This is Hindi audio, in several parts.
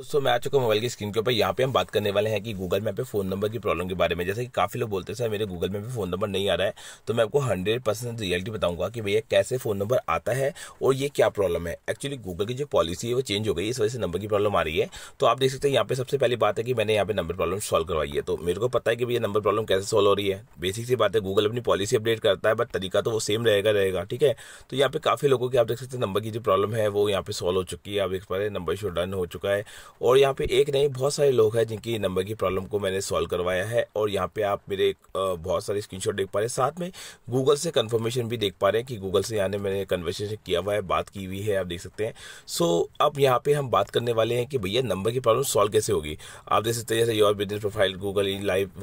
दोस्तों मैं आ चुका हूँ मोबाइल की स्क्रीन के ऊपर यहाँ पे हम बात करने वाले हैं कि गूगल मैप पे फोन नंबर की प्रॉब्लम के बारे में जैसे कि काफ़ी लोग बोलते हैं सर मेरे गूगल मैप पे फोन नंबर नहीं आ रहा है तो मैं आपको हंड्रेड परसेंट रियलिटी बताऊंगा कि भैया कैसे फोन नंबर आता है और ये क्या प्रॉब्लम है एक्चुअली गूगल की जो पॉलिसी है वो चेंज हो गई इस वजह से नंबर की प्रॉब्लम आ रही है तो आप देख सकते हैं यहाँ पे सबसे पहली बात है कि मैंने यहाँ पे नंबर प्रॉब्लम सॉल्व करवाई है तो मेरे को पता है कि भैया नंबर प्रॉब्लम कैसे सॉल्व हो रही है बेसिक सी बात है गूगल अपनी पॉलिसी अपडेट करता है बट तरीका तो वो सेम रहेगा रहेगा ठीक है तो यहाँ पे काफ़ी लोगों की आप देख सकते हैं नंबर की जो प्रॉब्लम है वो यहाँ पे सॉल्व हो चुकी है आप देख पा रहे नंबर शो डन हो चुका है और यहाँ पे एक नहीं बहुत सारे लोग हैं जिनकी नंबर की प्रॉब्लम को मैंने सॉल्व करवाया है और यहाँ पे आप मेरे बहुत सारे स्क्रीनशॉट देख पा रहे हैं साथ में गूगल से कंफर्मेशन भी देख पा रहे हैं कि गूगल से यहाँ मैंने कन्वर्सेशन किया हुआ है बात की हुई है आप देख सकते हैं सो अब यहाँ पे हम बात करने वाले हैं कि भैया नंबर की प्रॉब्लम सॉल्व कैसे होगी आप देख सकते हैं जैसे your business profile Google in live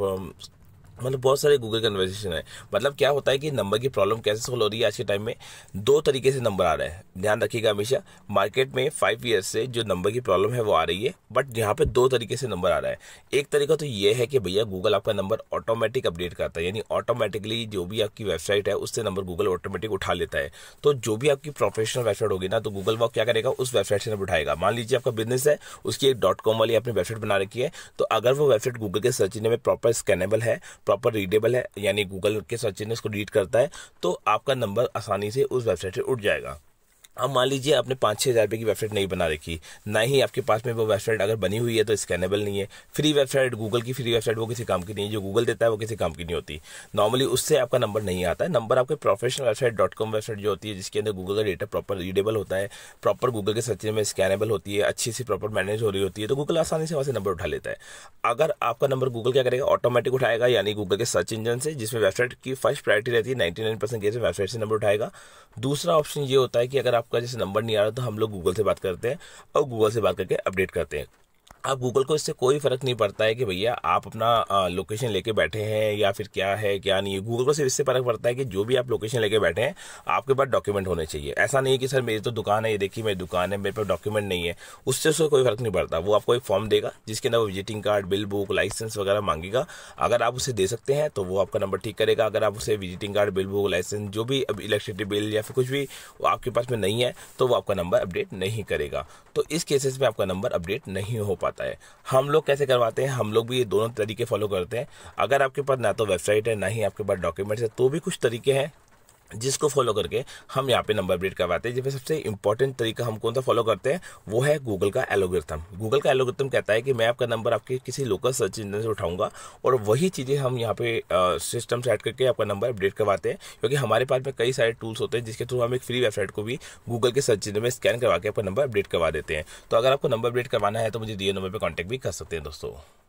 मतलब बहुत सारे गूगल कन्वर्सेशन है मतलब क्या होता है कि नंबर की प्रॉब्लम कैसे सोल्व हो रही है आज के टाइम में दो तरीके से नंबर आ रहे हैं ध्यान रखिएगा हमेशा मार्केट में फाइव ईयर्स से जो नंबर की प्रॉब्लम है वो आ रही है बट यहाँ पे दो तरीके से नंबर आ रहा है एक तरीका तो ये है कि भैया गूगल आपका नंबर ऑटोमेटिक अपडेट करता है यानी ऑटोमेटिकली जो भी आपकी वेबसाइट है उससे नंबर गूगल ऑटोमेटिक उठा लेता है तो जो भी आपकी प्रोफेशनल वेबसाइट होगी ना तो गूगल वो क्या करेगा उस वेबसाइट से नंबर उठाएगा मान लीजिए आपका बिजनेस है उसकी एक डॉट कॉम वाली आपने वेबसाइट बना रखी है तो अगर वो वेबसाइट गूगल के सर्च में प्रॉपर स्कैनेबल है प्रॉपर रीडेबल है यानी गूगल के सर्च इंजन उसको रीड करता है तो आपका नंबर आसानी से उस वेबसाइट से उठ जाएगा अब मान लीजिए आपने पाँच छः हज़ार रुपये की वेबसाइट नहीं बना रखी ना ही आपके पास में वो वेबसाइट अगर बनी हुई है तो स्कैनेबल नहीं है फ्री वेबसाइट गूगल की फ्री वेबसाइट वो किसी काम की नहीं है जो गूगल देता है वो किसी काम की नहीं होती नॉर्मली उससे आपका नंबर नहीं आता है नंबर आपके professional website dot com website जो होती है जिसके अंदर गूगल का डेटा प्रॉपर रीडेबल होता है प्रॉपर गूगल के सर्च में स्कैनेबल होती है अच्छी सी प्रॉपर मैनेज हो रही होती है तो गूगल आसानी से वहाँ से नंबर उठा लेता है अगर आपका नंबर गूगल क्या करेगा ऑटोमेटिक उठाएगा यानी गूगल के सर्च इंजन से जिसमें वेबसाइट की फर्स्ट प्रायोरिटी रहती है नाइन्टी नाइन परसेंट वेबसाइट से नंबर उठाएगा दूसरा ऑप्शन ये होता है कि अगर आप आपका जैसे नंबर नहीं आ रहा तो हम लोग गूगल से बात करते हैं और गूगल से बात करके अपडेट करते हैं अब गूगल को इससे कोई फ़र्क नहीं पड़ता है कि भैया आप अपना लोकेशन लेके बैठे हैं या फिर क्या है क्या नहीं है गूगल को सिर्फ इससे फ़र्क पड़ता है कि जो भी आप लोकेशन लेके बैठे हैं आपके पास डॉक्यूमेंट होने चाहिए ऐसा नहीं है कि सर मेरी तो दुकान है ये देखिए मेरी दुकान है मेरे पास डॉक्यूमेंट नहीं है उससे उसको कोई फ़र्क नहीं पड़ता वो आपको एक फॉर्म देगा जिसके अंदर वो visiting card bill book licence वगैरह मांगेगा अगर आप उसे दे सकते हैं तो वो आपका नंबर ठीक करेगा अगर आप उसे visiting card bill book licence जो भी इलेक्ट्रिसिटी बिल या फिर कुछ भी आपके पास में नहीं है तो वो आपका नंबर अपडेट नहीं करेगा तो इस केसेस में आपका नंबर अपडेट नहीं हो पाता करवाता है हम लोग कैसे करवाते हैं हम लोग भी ये दोनों तरीके फॉलो करते हैं अगर आपके पास ना तो वेबसाइट है ना ही आपके पास डॉक्यूमेंट्स है तो भी कुछ तरीके हैं जिसको फॉलो करके हम यहाँ पे नंबर अपडेट करवाते हैं जिसमें सबसे इंपॉर्टेंट तरीका हम कौन सा फॉलो करते हैं वो है गूगल का एलोग्रिथम गूगल का एलोग्रिथम कहता है कि मैं आपका नंबर आपके किसी लोकल सर्च इंजन से उठाऊंगा और वही चीज़ें हम यहाँ पे सिस्टम सेट करके आपका नंबर अपडेट करवाते हैं क्योंकि हमारे पास में कई सारे टूल्स होते हैं जिसके थ्रू हम एक फ्री वेबसाइट को भी गूगल के सर्च इंजन में स्कैन करवा के आपका नंबर अपडेट करवा देते हैं तो अगर आपको नंबर अपडेट करवाना है तो मुझे दिए नंबर पर कॉन्टैक्ट भी कर सकते हैं दोस्तों